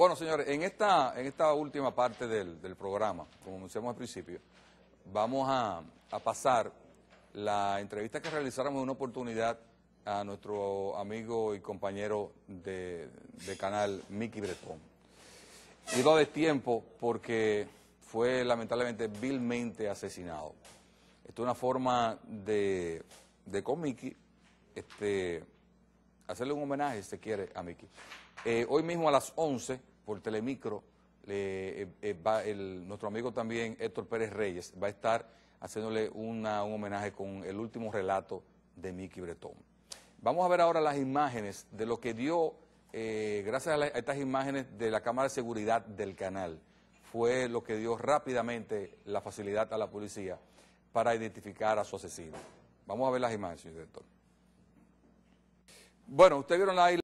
Bueno, señores, en esta, en esta última parte del, programa, como decíamos al principio, vamos a, pasar la entrevista que realizáramos en una oportunidad a nuestro amigo y compañero de, canal, Mickey Bretón. lo de tiempo porque fue lamentablemente vilmente asesinado. Esto es una forma de, de con Mickey, este, hacerle un homenaje, si se quiere, a Mickey. Eh, hoy mismo a las 11 por Telemicro, eh, eh, nuestro amigo también Héctor Pérez Reyes va a estar haciéndole un homenaje con el último relato de Mickey Bretón. Vamos a ver ahora las imágenes de lo que dio, eh, gracias a, estas imágenes de la Cámara de Seguridad del canal, fue lo que dio rápidamente la facilidad a la policía para identificar a su asesino. Vamos a ver las imágenes, señor director. Bueno, ustedes vieron ahí.